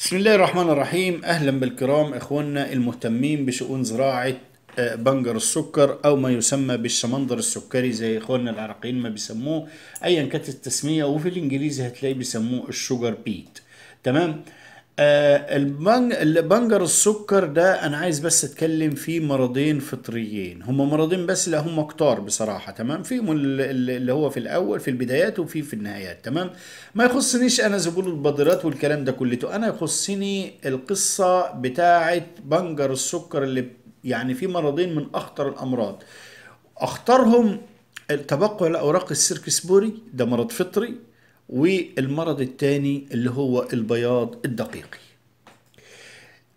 بسم الله الرحمن الرحيم اهلا بالكرام اخواننا المهتمين بشؤون زراعه آه، بنجر السكر او ما يسمى بالشمندر السكري زي اخواننا العراقيين ما بيسموه ايا كانت التسميه وفي الانجليزي هتلاقي بيسموه الشوجر بيت تمام آه، البنج البنجر السكر ده انا عايز بس اتكلم فيه مرضين فطريين هم مرضين بس لا هم كتار بصراحه تمام فيهم اللي هو في الاول في البدايات وفي في النهايات تمام ما يخصنيش انا زبون البادرات والكلام ده كله انا يخصني القصه بتاعه بنجر السكر اللي يعني في مرضين من اخطر الامراض اخطرهم تبقع الاوراق السيركسبوري ده مرض فطري والمرض الثاني اللي هو البياض الدقيقي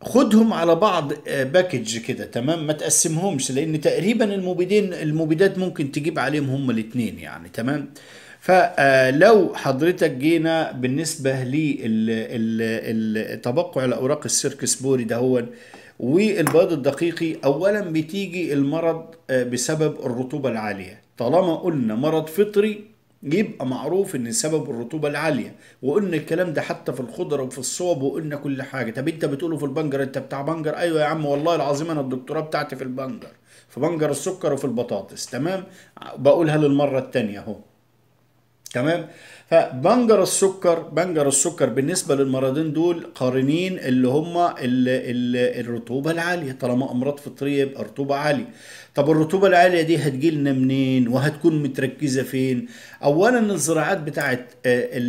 خدهم على بعض باكج آه، كده تمام ما تقسمهمش لان تقريبا المبيدين المبيدات ممكن تجيب عليهم هما الاثنين يعني تمام فلو آه، حضرتك جينا بالنسبه لتبقع الاوراق السيركسبوري ده هو والبياض الدقيقي اولا بتيجي المرض آه، بسبب الرطوبه العاليه طالما قلنا مرض فطري يبقى معروف ان سبب الرطوبه العاليه وقلنا الكلام ده حتى في الخضره وفي الصوب وقلنا كل حاجه طب انت بتقوله في البنجر انت بتاع بنجر ايوه يا عم والله العظيم انا الدكتوراه بتاعتي في البنجر في بنجر السكر وفي البطاطس تمام بقولها للمره الثانيه اهو تمام فبنجر السكر بنجر السكر بالنسبه للمرضين دول قارنين اللي هم الرطوبه العاليه طالما امراض فطريه يبقى رطوبه عاليه طب الرطوبه العاليه دي هتجي لنا منين وهتكون متركزه فين اولا الزراعات بتاعت آه،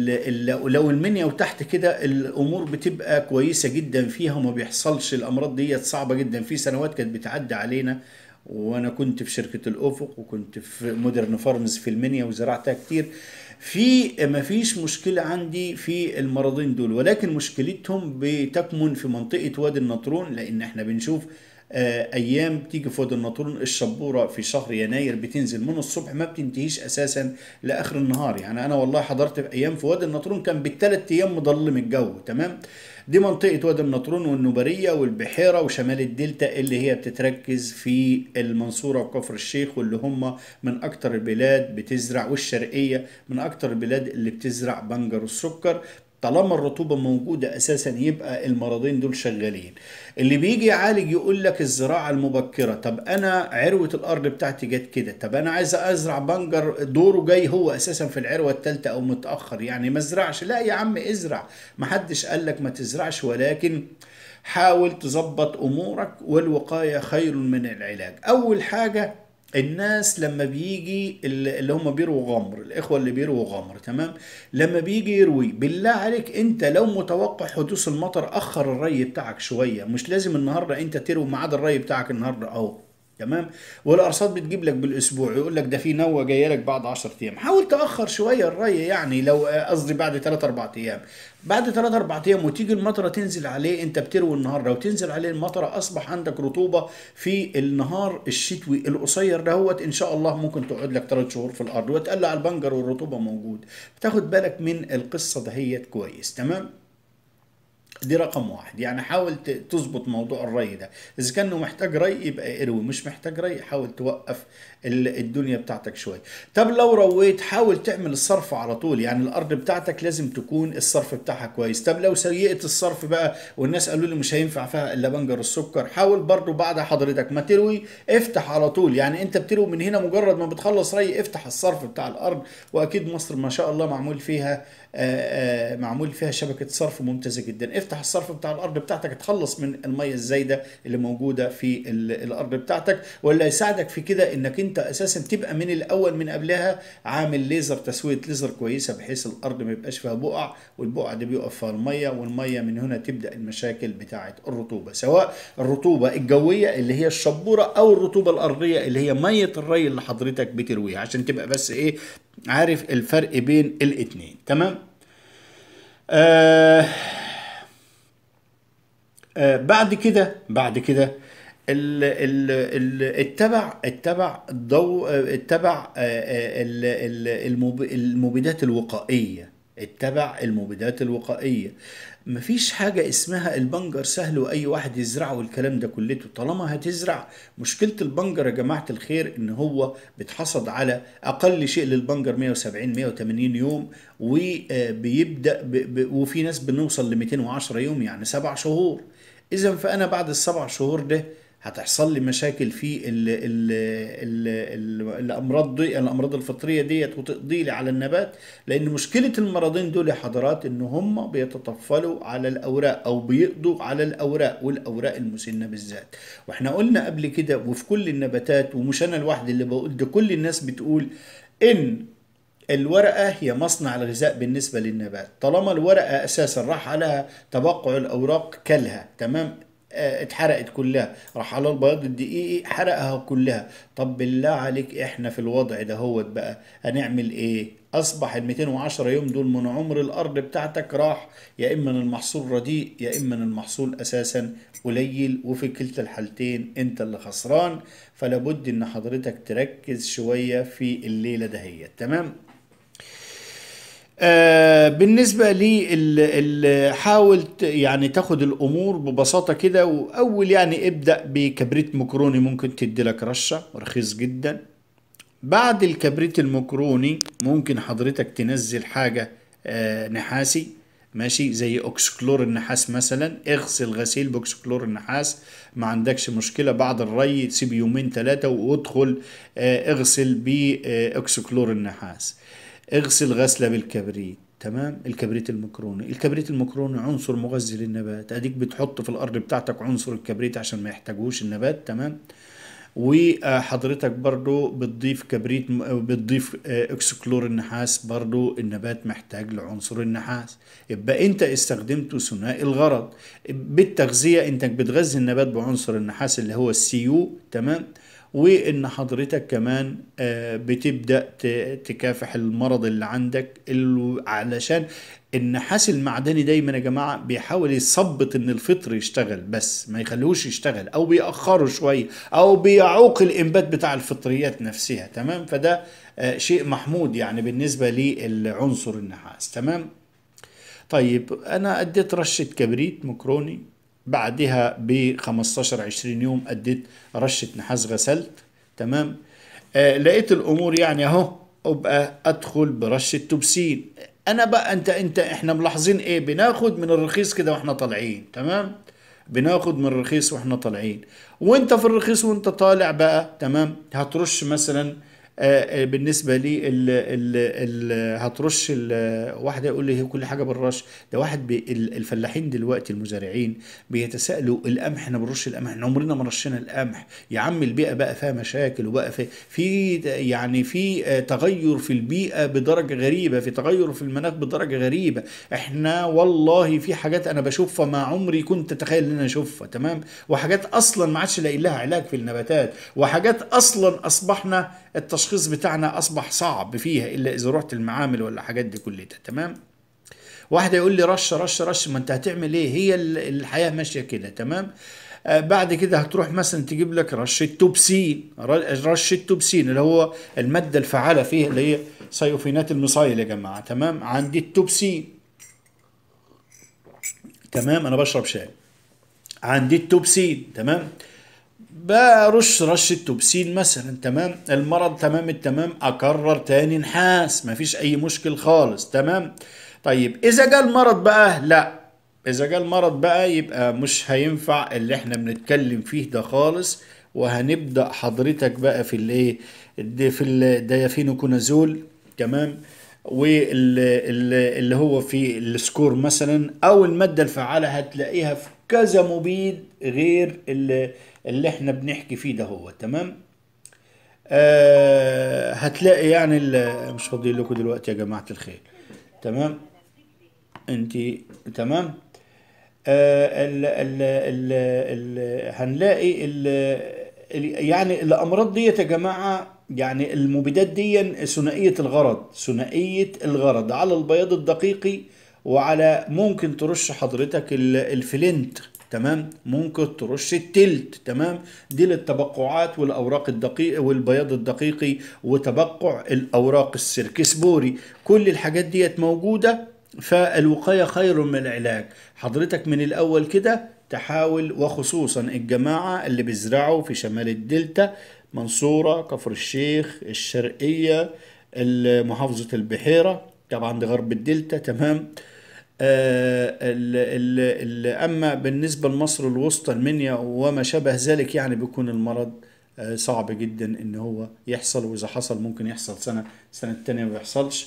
لو المنيا وتحت كده الامور بتبقى كويسه جدا فيها وما بيحصلش الامراض ديت صعبه جدا في سنوات كانت بتعدي علينا وانا كنت في شركه الافق وكنت في مودرن فارمز في المنيا وزرعتها كتير في ما فيش مشكلة عندي في المرضين دول ولكن مشكلتهم بتكمن في منطقة وادي النطرون لأن احنا بنشوف آه، ايام بتيجي في وادي النطرون الشبوره في شهر يناير بتنزل من الصبح ما بتنتهيش اساسا لاخر النهار يعني انا والله حضرت في ايام في وادي النطرون كان بالثلاث ايام مضلم الجو تمام دي منطقة وادي النطرون والنبريه والبحيرة وشمال الدلتا اللي هي بتتركز في المنصورة وكفر الشيخ واللي هم من أكتر البلاد بتزرع والشرقية من أكتر البلاد اللي بتزرع بنجر السكر طالما الرطوبة موجودة أساسا يبقى المرضين دول شغالين اللي بيجي يعالج يقول لك الزراعة المبكرة طب أنا عروة الأرض بتاعتي جت كده طب أنا عايز أزرع بنجر دوره جاي هو أساسا في العروة الثالثة أو متأخر يعني ما ازرعش لا يا عم ازرع محدش قال لك ما تزرعش ولكن حاول تظبط أمورك والوقاية خير من العلاج أول حاجة الناس لما بيجي اللي هم بيروا غمر الاخوه اللي بيروا غمر تمام لما بيجي يروي بالله عليك انت لو متوقع حدوث المطر اخر الري بتاعك شويه مش لازم النهارده انت تروي ميعاد الري بتاعك النهارده اهو تمام والارصاد بتجيب لك بالاسبوع يقول لك ده في نوه جايه لك بعد 10 ايام حاول تاخر شويه الري يعني لو آه، قصدي بعد 3 4 ايام بعد 3 4 ايام وتيجي المطره تنزل عليه انت بتروي النهار لو تنزل عليه المطره اصبح عندك رطوبه في النهار الشتوي القصير دهوت ان شاء الله ممكن تقعد لك 3 شهور في الارض وتقلع البنجر والرطوبه موجود بتاخد بالك من القصه دهيت كويس تمام دي رقم واحد يعني حاول تظبط موضوع الري ده اذا كان محتاج ري يبقى اروي مش محتاج ري حاول توقف الدنيا بتاعتك شويه طب لو رويت حاول تعمل الصرف على طول يعني الارض بتاعتك لازم تكون الصرف بتاعها كويس طب لو سيئه الصرف بقى والناس قالوا لي مش هينفع فيها الا بنجر السكر حاول برضو بعد حضرتك ما تروي افتح على طول يعني انت بتروي من هنا مجرد ما بتخلص ري افتح الصرف بتاع الارض واكيد مصر ما شاء الله معمول فيها آآ آه، آآ آه، معمول فيها شبكه صرف ممتازه جدا افتح تفتح الصرف بتاع الارض بتاعتك تخلص من الميه الزايده اللي موجوده في الارض بتاعتك واللي يساعدك في كده انك انت اساسا تبقى من الاول من قبلها عامل ليزر تسويه ليزر كويسه بحيث الارض ما يبقاش فيها بقع والبقع دي بيقف فيها الميه والميه من هنا تبدا المشاكل بتاعه الرطوبه سواء الرطوبه الجويه اللي هي الشبوره او الرطوبه الارضيه اللي هي ميه الري اللي حضرتك بترويها عشان تبقى بس ايه عارف الفرق بين الاثنين تمام آه آه، بعد كده بعد كده اتبع اتبع الضوء اتبع آه، آه، المبيدات الوقائيه اتبع المبيدات الوقائية مفيش حاجة اسمها البنجر سهل وأي واحد يزرعه والكلام ده كلته طالما هتزرع مشكلة البنجر يا جماعة الخير إن هو بتحصد على أقل شيء للبنجر 170 180 يوم وبيبدأ آه، وفي ناس بنوصل ل 210 يوم يعني سبع شهور إذا فأنا بعد السبع شهور ده هتحصل لي مشاكل في ال ال الـ الـ الامراض دي الامراض الفطريه ديت وتقضي لي على النبات لان مشكله المرضين دول يا حضرات ان هم بيتطفلوا على الاوراق او بيقضوا على الاوراق والاوراق المسنه بالذات واحنا قلنا قبل كده وفي كل النباتات ومش انا لوحدي اللي بقول ده كل الناس بتقول ان الورقة هي مصنع الغذاء بالنسبة للنبات طالما الورقة أساسا راح عليها تبقع الأوراق كلها تمام اتحرقت كلها راح على البياض الدقيقي حرقها كلها طب بالله عليك احنا في الوضع ده هو بقى هنعمل ايه اصبح ال 210 يوم دول من عمر الارض بتاعتك راح يا اما المحصول رديء يا اما المحصول اساسا قليل وفي كلتا الحالتين انت اللي خسران فلابد ان حضرتك تركز شويه في الليله دهيت تمام آه، بالنسبة لي حاول يعني تاخد الأمور ببساطة كده وأول يعني ابدأ بكبريت مكروني ممكن تدي لك رشة رخيص جدا بعد الكبريت المكروني ممكن حضرتك تنزل حاجة آه، نحاسي ماشي زي أكسكلور النحاس مثلا اغسل غسيل بأكسكلور النحاس ما عندكش مشكلة بعد الري سيب يومين ثلاثة وادخل آه، اغسل بأكسكلور النحاس اغسل غسله بالكبريت تمام الكبريت المكروني الكبريت المكروني عنصر مغذي للنبات اديك بتحط في الارض بتاعتك عنصر الكبريت عشان ما يحتاجوش النبات تمام وحضرتك برضو بتضيف كبريت بتضيف آه، اكسكلور النحاس برضو النبات محتاج لعنصر النحاس يبقى انت استخدمته ثنائي الغرض بالتغذية انت بتغذي النبات بعنصر النحاس اللي هو السيو تمام وان حضرتك كمان آه، بتبدا تكافح المرض اللي عندك اللي علشان النحاس المعدني دايما يا جماعه بيحاول يثبط ان الفطر يشتغل بس ما يخليهوش يشتغل او بيأخره شويه او بيعوق الانبات بتاع الفطريات نفسها تمام فده آه، شيء محمود يعني بالنسبه للعنصر النحاس تمام طيب انا اديت رشه كبريت مكروني بعدها ب 15 20 يوم اديت رشه نحاس غسلت تمام آه لقيت الامور يعني اهو ابقى ادخل برشه توبسين انا بقى انت انت احنا ملاحظين ايه بناخد من الرخيص كده واحنا طالعين تمام بناخد من الرخيص واحنا طالعين وانت في الرخيص وانت طالع بقى تمام هترش مثلا آه، آه، بالنسبه لي ال ال ال هترش واحد يقول لي هي كل حاجه بالرش ده واحد الفلاحين دلوقتي المزارعين بيتساءلوا القمح احنا بنرش القمح احنا عمرنا ما رشينا القمح يا عم البيئه بقى فيها مشاكل وبقى في في يعني في آه، تغير في البيئه بدرجه غريبه في تغير في المناخ بدرجه غريبه احنا والله في حاجات انا بشوفها ما عمري كنت اتخيل ان انا اشوفها تمام وحاجات اصلا ما عادش لاقي لها علاج في النباتات وحاجات اصلا اصبحنا التش التشخيص بتاعنا اصبح صعب فيها الا اذا رحت المعامل ولا حاجات دي كلها تمام واحد يقول لي رش رش رش ما انت هتعمل ايه هي الحياه ماشيه كده تمام آه، بعد كده هتروح مثلا تجيب لك رشه توبسين رشه توبسين اللي هو الماده الفعاله فيه اللي هي سيوفينات المصايل يا جماعه تمام عندي التوبسين تمام انا بشرب شاي عندي التوبسين تمام برش رشة توبسين مثلا تمام المرض تمام التمام اكرر تاني نحاس مفيش اي مشكل خالص تمام طيب اذا جه المرض بقى لا اذا جه المرض بقى يبقى مش هينفع اللي احنا بنتكلم فيه ده خالص وهنبدا حضرتك بقى في الايه في الديافينوكونازول تمام واللي هو في السكور مثلا او الماده الفعاله هتلاقيها في كذا مبيد غير اللي اللي احنا بنحكي فيه ده هو تمام آه هتلاقي يعني مش فاضيين لكم دلوقتي يا جماعه الخير تمام انت تمام آه ال ال ال ال هنلاقي ال ال يعني الامراض ديت يا جماعه يعني المبيدات دي ثنائيه الغرض ثنائيه الغرض على البياض الدقيقي وعلى ممكن ترش حضرتك الفلنت تمام ممكن ترش التلت تمام دي للتبقعات والاوراق الدقيق والبياض الدقيقي وتبقع الاوراق السيركسبوري كل الحاجات ديت موجوده فالوقايه خير من العلاج حضرتك من الاول كده تحاول وخصوصا الجماعه اللي بيزرعوا في شمال الدلتا منصوره كفر الشيخ الشرقيه محافظه البحيره طبعا دي غرب الدلتا تمام آه، ال ال اما بالنسبه لمصر الوسطى المنيا وما شابه ذلك يعني بيكون المرض آه، صعب جدا ان هو يحصل واذا حصل ممكن يحصل سنه سنه تانية ما يحصلش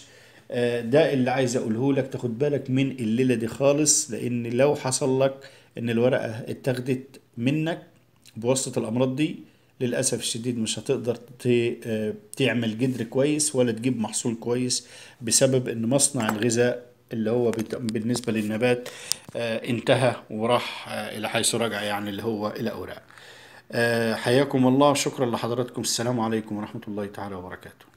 آه، ده اللي عايز اقوله لك تاخد بالك من الليله دي خالص لان لو حصل لك ان الورقه اتاخدت منك بواسطه الامراض دي للاسف الشديد مش هتقدر تعمل جدر كويس ولا تجيب محصول كويس بسبب ان مصنع الغذاء اللي هو بالنسبة للنبات آه، انتهى وراح آه، إلى حيث رجع يعني اللي هو إلى أوراق آه، حياكم الله شكرا لحضراتكم السلام عليكم ورحمة الله تعالى وبركاته